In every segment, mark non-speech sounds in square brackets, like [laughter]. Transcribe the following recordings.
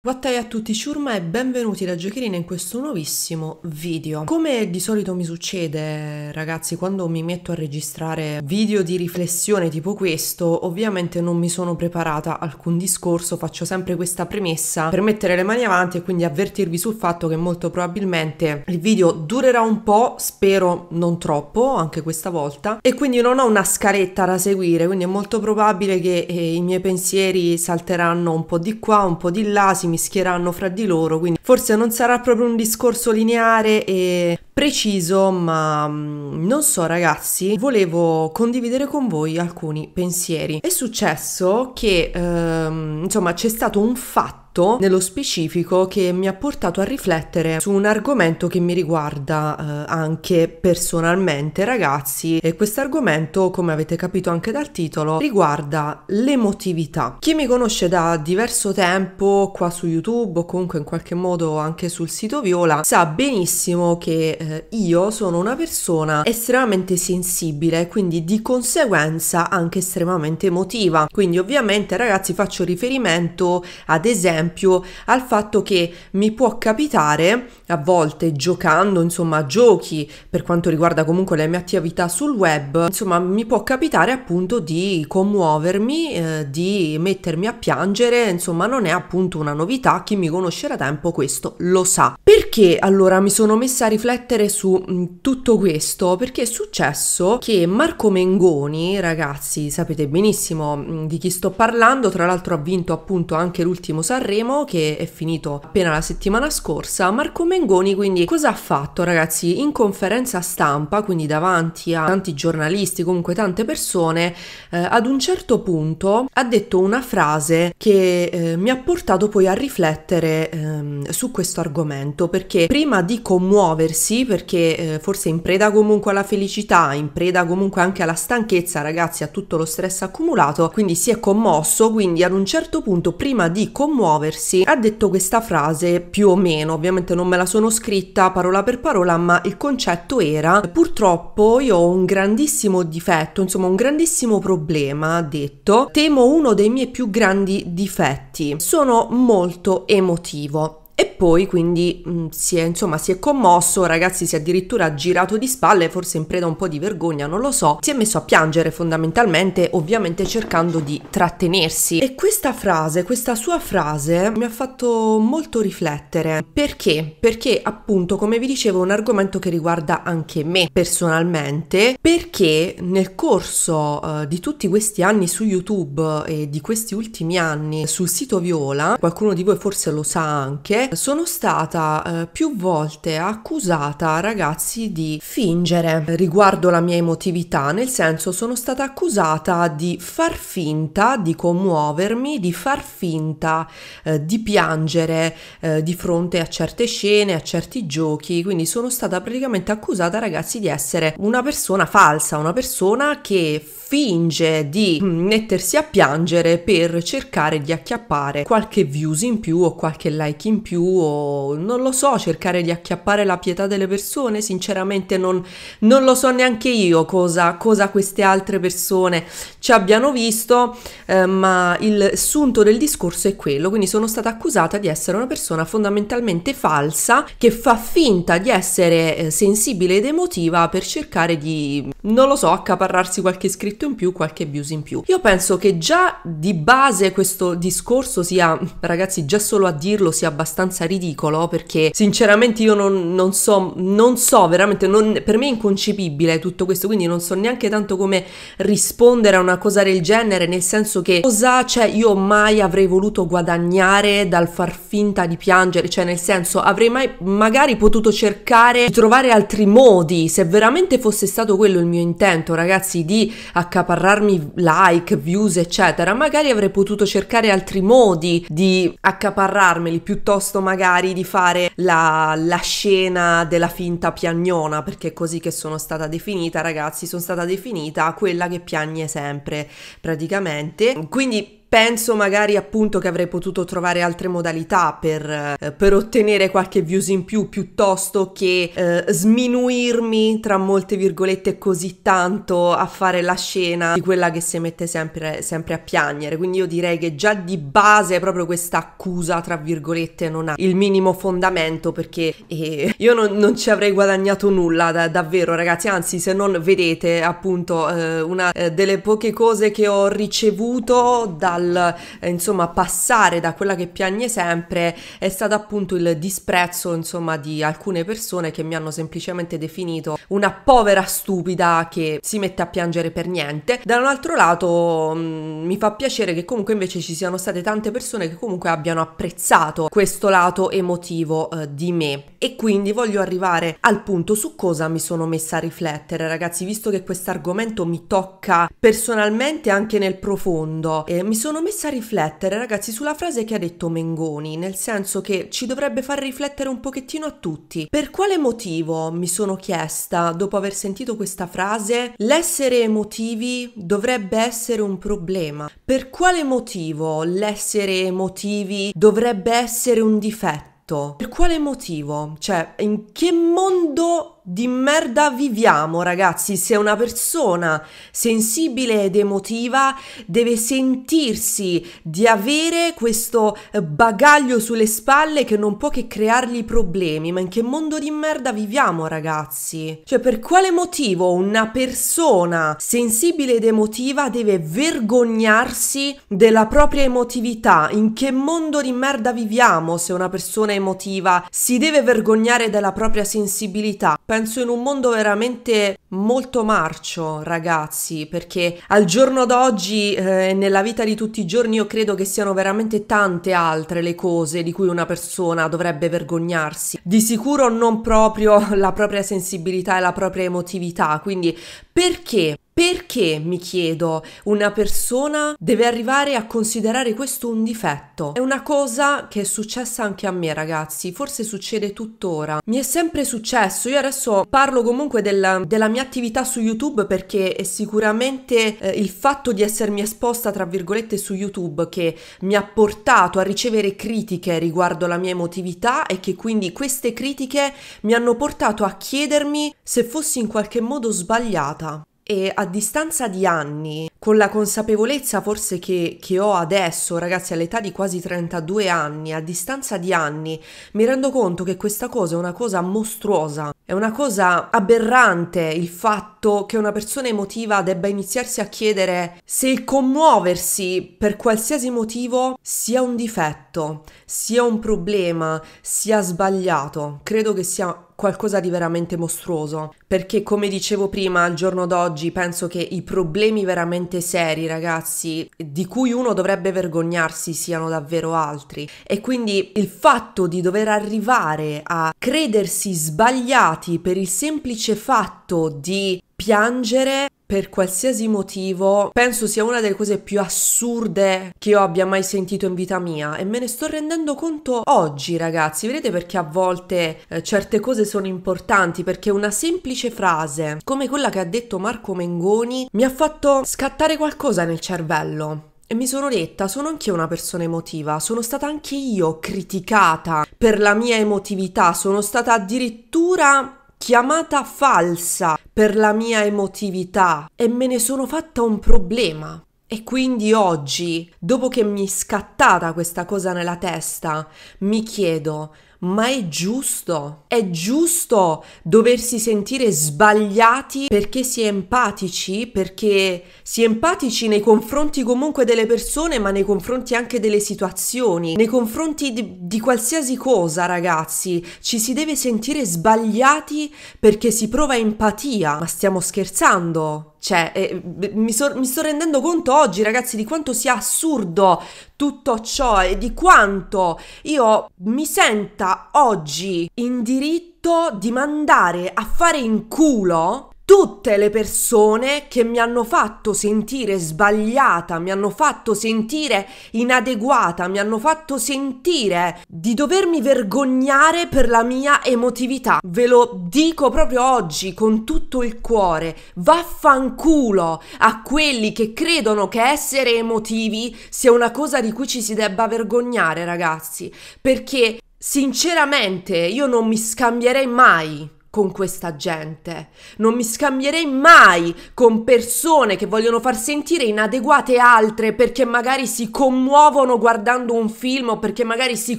Guattai a tutti ciurma e benvenuti da Giochirina in questo nuovissimo video. Come di solito mi succede ragazzi quando mi metto a registrare video di riflessione tipo questo ovviamente non mi sono preparata alcun discorso faccio sempre questa premessa per mettere le mani avanti e quindi avvertirvi sul fatto che molto probabilmente il video durerà un po' spero non troppo anche questa volta e quindi non ho una scaletta da seguire quindi è molto probabile che eh, i miei pensieri salteranno un po' di qua un po' di là si mischieranno fra di loro, quindi forse non sarà proprio un discorso lineare e preciso, ma mm, non so ragazzi, volevo condividere con voi alcuni pensieri. È successo che ehm, insomma c'è stato un fatto fatto nello specifico che mi ha portato a riflettere su un argomento che mi riguarda eh, anche personalmente, ragazzi, e questo argomento, come avete capito anche dal titolo, riguarda l'emotività. Chi mi conosce da diverso tempo qua su YouTube o comunque in qualche modo anche sul sito Viola sa benissimo che eh, io sono una persona estremamente sensibile, quindi di conseguenza anche estremamente emotiva. Quindi ovviamente ragazzi faccio riferimento ad esempio esempio al fatto che mi può capitare a volte giocando, insomma, giochi per quanto riguarda comunque le mie attività sul web, insomma, mi può capitare appunto di commuovermi, eh, di mettermi a piangere, insomma, non è appunto una novità, chi mi conosce da tempo questo lo sa. Perché allora mi sono messa a riflettere su mh, mm, tutto questo? Perché è successo che Marco Mengoni, ragazzi, sapete benissimo mh, mm, di chi sto parlando, tra l'altro ha vinto appunto anche l'ultimo Sanremo Sanremo che è finito appena la settimana scorsa, Marco Mengoni quindi cosa ha fatto ragazzi? In conferenza stampa, quindi davanti a tanti giornalisti, comunque tante persone, eh, ad un certo punto ha detto una frase che eh, mi ha portato poi a riflettere ehm, su questo argomento, perché prima di commuoversi, perché eh, forse in preda comunque alla felicità, in preda comunque anche alla stanchezza ragazzi, a tutto lo stress accumulato, quindi si è commosso, quindi ad un certo punto prima di commuoversi muoversi. Ha detto questa frase più o meno, ovviamente non me la sono scritta parola per parola, ma il concetto era purtroppo io ho un grandissimo difetto, insomma un grandissimo problema, ha detto, temo uno dei miei più grandi difetti, sono molto emotivo. E poi quindi mh, mm, si, è, insomma, si è commosso, ragazzi si è addirittura girato di spalle, forse in preda a un po' di vergogna, non lo so, si è messo a piangere fondamentalmente, ovviamente cercando di trattenersi. E questa frase, questa sua frase mi ha fatto molto riflettere. Perché? Perché appunto, come vi dicevo, è un argomento che riguarda anche me personalmente, perché nel corso eh, di tutti questi anni su YouTube eh, e di questi ultimi anni sul sito Viola, qualcuno di voi forse lo sa anche, sono stata eh, più volte accusata, ragazzi, di fingere riguardo la mia emotività, nel senso sono stata accusata di far finta di commuovermi, di far finta eh, di piangere eh, di fronte a certe scene, a certi giochi, quindi sono stata praticamente accusata, ragazzi, di essere una persona falsa, una persona che finge di mm, mettersi a piangere per cercare di acchiappare qualche views in più o qualche like in più più o non lo so, cercare di acchiappare la pietà delle persone, sinceramente non, non lo so neanche io cosa, cosa, queste altre persone ci abbiano visto, eh, ma il sunto del discorso è quello, quindi sono stata accusata di essere una persona fondamentalmente falsa che fa finta di essere eh, sensibile ed emotiva per cercare di, non lo so, accaparrarsi qualche scritto in più, qualche views in più. Io penso che già di base questo discorso sia, ragazzi, già solo a dirlo sia abbastanza abbastanza ridicolo perché sinceramente io non, non so, non so veramente, non, per me è inconcepibile tutto questo, quindi non so neanche tanto come rispondere a una cosa del genere, nel senso che cosa, cioè io mai avrei voluto guadagnare dal far finta di piangere, cioè nel senso avrei mai magari potuto cercare di trovare altri modi, se veramente fosse stato quello il mio intento ragazzi di accaparrarmi like, views eccetera, magari avrei potuto cercare altri modi di accaparrarmeli piuttosto piuttosto magari di fare la, la scena della finta piagnona, perché è così che sono stata definita, ragazzi, sono stata definita quella che piagne sempre praticamente. Quindi penso magari appunto che avrei potuto trovare altre modalità per, eh, per ottenere qualche views in più piuttosto che eh, sminuirmi tra molte virgolette così tanto a fare la scena di quella che si mette sempre, sempre a piangere. Quindi io direi che già di base proprio questa accusa tra virgolette non ha il minimo fondamento perché eh, io non, non, ci avrei guadagnato nulla da, davvero ragazzi, anzi se non vedete appunto eh, una eh, delle poche cose che ho ricevuto da dal eh, insomma passare da quella che piagne sempre è stato appunto il disprezzo insomma di alcune persone che mi hanno semplicemente definito una povera stupida che si mette a piangere per niente. Da un altro lato mh, mm, mi fa piacere che comunque invece ci siano state tante persone che comunque abbiano apprezzato questo lato emotivo eh, di me e quindi voglio arrivare al punto su cosa mi sono messa a riflettere ragazzi visto che questo argomento mi tocca personalmente anche nel profondo e eh, mi sono sono messa a riflettere, ragazzi, sulla frase che ha detto Mengoni, nel senso che ci dovrebbe far riflettere un pochettino a tutti. Per quale motivo, mi sono chiesta, dopo aver sentito questa frase, l'essere emotivi dovrebbe essere un problema? Per quale motivo l'essere emotivi dovrebbe essere un difetto? Per quale motivo? Cioè, in che mondo di merda viviamo, ragazzi. Se una persona sensibile ed emotiva deve sentirsi di avere questo bagaglio sulle spalle che non può che creargli problemi. Ma in che mondo di merda viviamo, ragazzi? Cioè, per quale motivo una persona sensibile ed emotiva deve vergognarsi della propria emotività? In che mondo di merda viviamo se una persona emotiva si deve vergognare della propria sensibilità? Penso penso in un mondo veramente molto marcio, ragazzi, perché al giorno d'oggi eh, e eh, nella vita di tutti i giorni io credo che siano veramente tante altre le cose di cui una persona dovrebbe vergognarsi. Di sicuro non proprio [laughs] la propria sensibilità e la propria emotività, quindi perché perché, mi chiedo, una persona deve arrivare a considerare questo un difetto? È una cosa che è successa anche a me, ragazzi, forse succede tuttora. Mi è sempre successo, io adesso parlo comunque della, della mia attività su YouTube perché è sicuramente eh, il fatto di essermi esposta, tra virgolette, su YouTube che mi ha portato a ricevere critiche riguardo la mia emotività e che quindi queste critiche mi hanno portato a chiedermi se fossi in qualche modo sbagliata e a distanza di anni con la consapevolezza forse che, che, ho adesso, ragazzi, all'età di quasi 32 anni, a distanza di anni, mi rendo conto che questa cosa è una cosa mostruosa, è una cosa aberrante il fatto che una persona emotiva debba iniziarsi a chiedere se il commuoversi per qualsiasi motivo sia un difetto, sia un problema, sia sbagliato. Credo che sia qualcosa di veramente mostruoso, perché come dicevo prima, al giorno d'oggi penso che i problemi veramente veramente seri, ragazzi, di cui uno dovrebbe vergognarsi siano davvero altri. E quindi il fatto di dover arrivare a credersi sbagliati per il semplice fatto di piangere per qualsiasi motivo penso sia una delle cose più assurde che io abbia mai sentito in vita mia e me ne sto rendendo conto oggi ragazzi vedete perché a volte eh, certe cose sono importanti perché una semplice frase come quella che ha detto Marco Mengoni mi ha fatto scattare qualcosa nel cervello e mi sono detta, sono anch'io una persona emotiva, sono stata anche io criticata per la mia emotività, sono stata addirittura chiamata falsa per la mia emotività e me ne sono fatta un problema. E quindi oggi, dopo che mi è scattata questa cosa nella testa, mi chiedo ma è giusto, è giusto doversi sentire sbagliati perché si è empatici, perché si è empatici nei confronti comunque delle persone, ma nei confronti anche delle situazioni, nei confronti di, di qualsiasi cosa, ragazzi, ci si deve sentire sbagliati perché si prova empatia, ma stiamo scherzando. Cioè, eh, mi, so, mi, sto rendendo conto oggi, ragazzi, di quanto sia assurdo tutto ciò e di quanto io mi senta oggi in diritto di mandare a fare in culo tutte le persone che mi hanno fatto sentire sbagliata, mi hanno fatto sentire inadeguata, mi hanno fatto sentire di dovermi vergognare per la mia emotività. Ve lo dico proprio oggi con tutto il cuore, vaffanculo a quelli che credono che essere emotivi sia una cosa di cui ci si debba vergognare, ragazzi, perché sinceramente io non mi scambierei mai con questa gente. Non mi scambierei mai con persone che vogliono far sentire inadeguate altre perché magari si commuovono guardando un film o perché magari si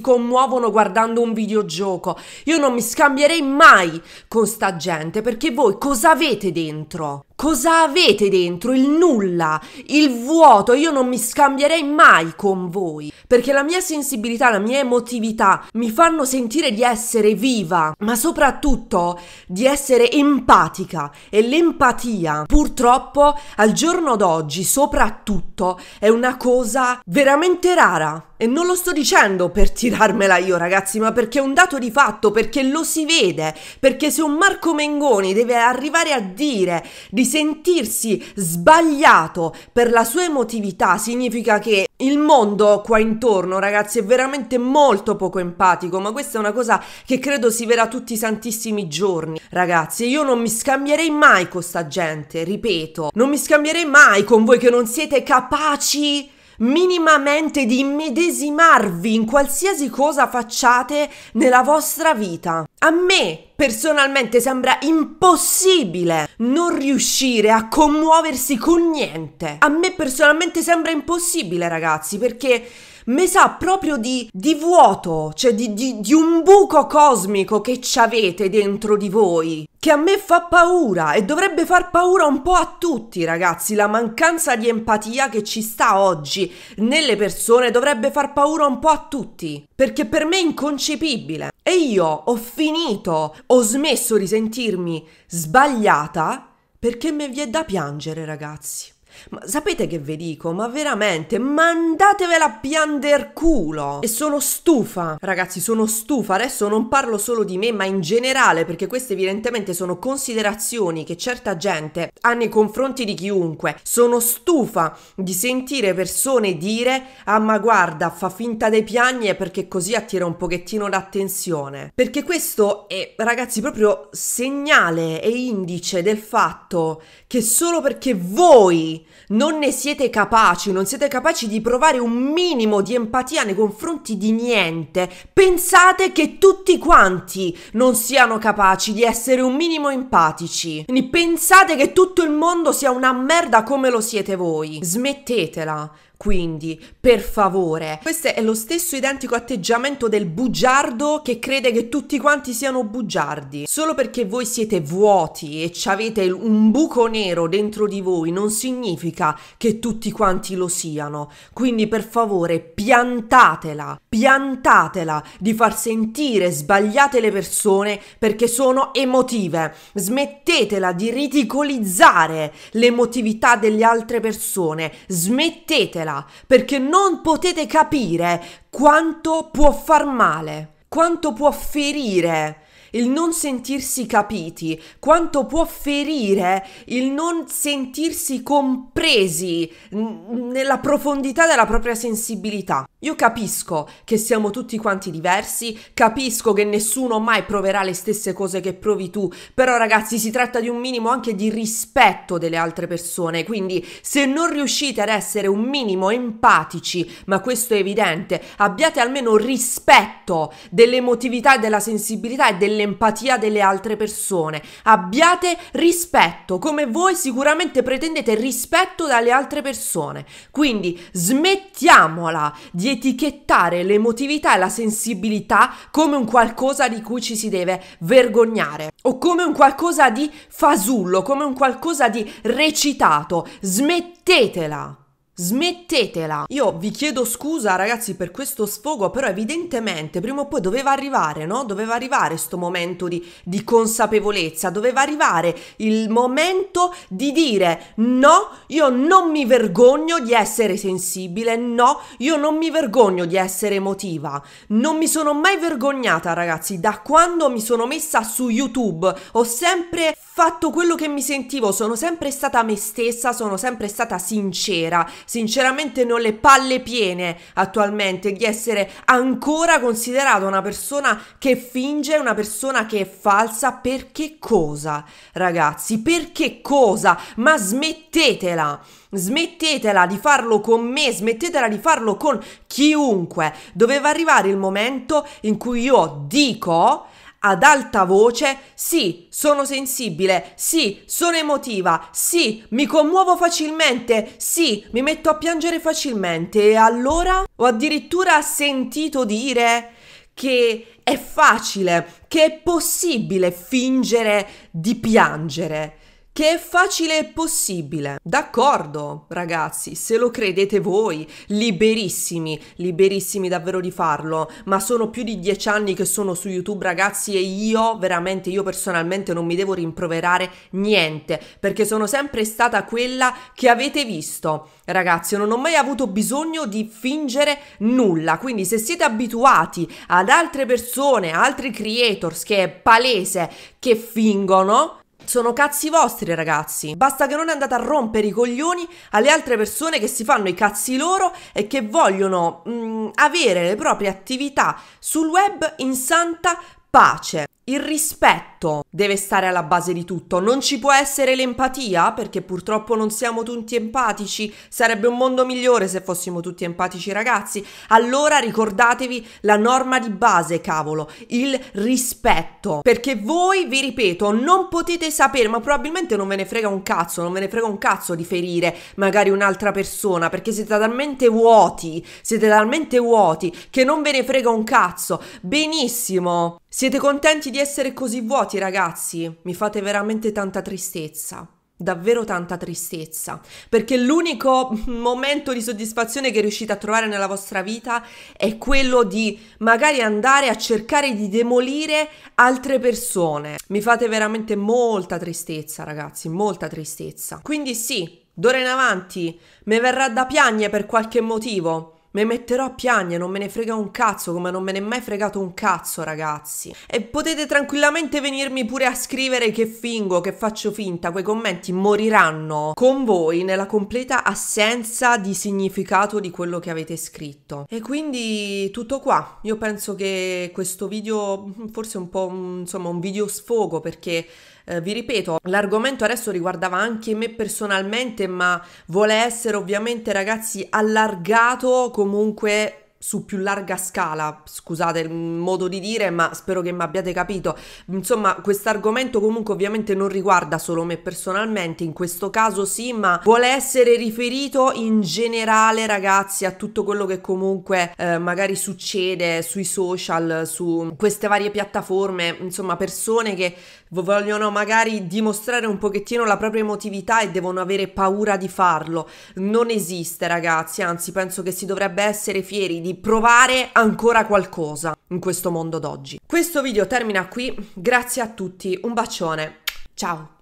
commuovono guardando un videogioco. Io non mi scambierei mai con sta gente perché voi cosa avete dentro? Cosa avete dentro? Il nulla, il vuoto. Io non mi scambierei mai con voi, perché la mia sensibilità, la mia emotività mi fanno sentire di essere viva, ma soprattutto di essere empatica. E l'empatia, purtroppo, al giorno d'oggi, soprattutto, è una cosa veramente rara. E non lo sto dicendo per tirarmela io, ragazzi, ma perché è un dato di fatto, perché lo si vede, perché se un Marco Mengoni deve arrivare a dire di sentirsi sbagliato per la sua emotività significa che il mondo qua intorno, ragazzi, è veramente molto poco empatico, ma questa è una cosa che credo si verrà tutti i santissimi giorni. Ragazzi, io non mi scambierei mai con sta gente, ripeto, non mi scambierei mai con voi che non siete capaci minimamente di immedesimarvi in qualsiasi cosa facciate nella vostra vita. A me Personalmente sembra impossibile non riuscire a commuoversi con niente. A me personalmente sembra impossibile, ragazzi, perché mi sa proprio di, di vuoto, cioè di, di, di, un buco cosmico che avete dentro di voi, che a me fa paura e dovrebbe far paura un po' a tutti, ragazzi. La mancanza di empatia che ci sta oggi nelle persone dovrebbe far paura un po' a tutti, perché per me è inconcepibile. E io ho finito, ho smesso di sentirmi sbagliata perché mi vi è da piangere, ragazzi. Ma sapete che vi dico? Ma veramente, mandatevela a piander culo! E sono stufa, ragazzi, sono stufa. Adesso non parlo solo di me, ma in generale, perché queste evidentemente sono considerazioni che certa gente ha nei confronti di chiunque. Sono stufa di sentire persone dire, ah ma guarda, fa finta dei piagne perché così attira un pochettino d'attenzione». Perché questo è, ragazzi, proprio segnale e indice del fatto che solo perché voi non ne siete capaci, non siete capaci di provare un minimo di empatia nei confronti di niente, pensate che tutti quanti non siano capaci di essere un minimo empatici. Quindi pensate che tutto il mondo sia una merda come lo siete voi. Smettetela. Quindi, per favore, questo è lo stesso identico atteggiamento del bugiardo che crede che tutti quanti siano bugiardi. Solo perché voi siete vuoti e avete un buco nero dentro di voi non significa che tutti quanti lo siano. Quindi, per favore, piantatela, piantatela di far sentire sbagliate le persone perché sono emotive. Smettetela di ridicolizzare l'emotività delle altre persone. Smettetela fatela, perché non potete capire quanto può far male, quanto può ferire il non sentirsi capiti, quanto può ferire il non sentirsi compresi nella profondità della propria sensibilità. Io capisco che siamo tutti quanti diversi, capisco che nessuno mai proverà le stesse cose che provi tu, però ragazzi si tratta di un minimo anche di rispetto delle altre persone, quindi se non riuscite ad essere un minimo empatici, ma questo è evidente, abbiate almeno rispetto dell'emotività, della sensibilità e dell'empatia delle altre persone, abbiate rispetto, come voi sicuramente pretendete rispetto dalle altre persone, quindi smettiamola di etichettare l'emotività e la sensibilità come un qualcosa di cui ci si deve vergognare o come un qualcosa di fasullo, come un qualcosa di recitato. Smettetela! Smettetela! Io vi chiedo scusa ragazzi per questo sfogo, però evidentemente prima o poi doveva arrivare, no? Doveva arrivare questo momento di, di consapevolezza, doveva arrivare il momento di dire no, io non mi vergogno di essere sensibile, no, io non mi vergogno di essere emotiva. Non mi sono mai vergognata ragazzi, da quando mi sono messa su YouTube ho sempre fatto quello che mi sentivo, sono sempre stata me stessa, sono sempre stata sincera, sinceramente non ho le palle piene attualmente di essere ancora considerata una persona che finge, una persona che è falsa. Perché cosa, ragazzi? Perché cosa? Ma smettetela! Smettetela di farlo con me, smettetela di farlo con chiunque. Doveva arrivare il momento in cui io dico ad alta voce, sì, sono sensibile, sì, sono emotiva, sì, mi commuovo facilmente, sì, mi metto a piangere facilmente e allora ho addirittura sentito dire che è facile, che è possibile fingere di piangere che è facile e possibile. D'accordo, ragazzi, se lo credete voi, liberissimi, liberissimi davvero di farlo, ma sono più di dieci anni che sono su YouTube, ragazzi, e io veramente, io personalmente non mi devo rimproverare niente, perché sono sempre stata quella che avete visto. Ragazzi, non ho mai avuto bisogno di fingere nulla, quindi se siete abituati ad altre persone, altri creators che è palese che fingono, sono cazzi vostri, ragazzi. Basta che non andate a rompere i coglioni alle altre persone che si fanno i cazzi loro e che vogliono mh, mm, avere le proprie attività sul web in santa pace. Il rispetto deve stare alla base di tutto. Non ci può essere l'empatia, perché purtroppo non siamo tutti empatici, sarebbe un mondo migliore se fossimo tutti empatici ragazzi. Allora ricordatevi la norma di base, cavolo, il rispetto, perché voi, vi ripeto, non potete sapere, ma probabilmente non ve ne frega un cazzo, non ve ne frega un cazzo di ferire magari un'altra persona, perché siete talmente vuoti, siete talmente vuoti che non ve ne frega un cazzo. Benissimo. Siete contenti di essere così vuoti, ragazzi? ragazzi, mi fate veramente tanta tristezza. Davvero tanta tristezza, perché l'unico momento di soddisfazione che riuscite a trovare nella vostra vita è quello di magari andare a cercare di demolire altre persone. Mi fate veramente molta tristezza, ragazzi, molta tristezza. Quindi sì, d'ora in avanti mi verrà da piagne per qualche motivo mi metterò a piangere, non me ne frega un cazzo, come non me ne è mai fregato un cazzo, ragazzi. E potete tranquillamente venirmi pure a scrivere che fingo, che faccio finta, quei commenti moriranno con voi nella completa assenza di significato di quello che avete scritto. E quindi tutto qua. Io penso che questo video forse un po' insomma un video sfogo perché eh, vi ripeto, l'argomento adesso riguardava anche me personalmente, ma vuole essere ovviamente ragazzi allargato comunque su più larga scala, scusate il modo di dire, ma spero che mi abbiate capito. Insomma, questo argomento comunque ovviamente non riguarda solo me personalmente, in questo caso sì, ma vuole essere riferito in generale, ragazzi, a tutto quello che comunque eh, magari succede sui social, su queste varie piattaforme, insomma, persone che vogliono magari dimostrare un pochettino la propria emotività e devono avere paura di farlo. Non esiste, ragazzi, anzi penso che si dovrebbe essere fieri di quindi provare ancora qualcosa in questo mondo d'oggi. Questo video termina qui, grazie a tutti, un bacione, ciao!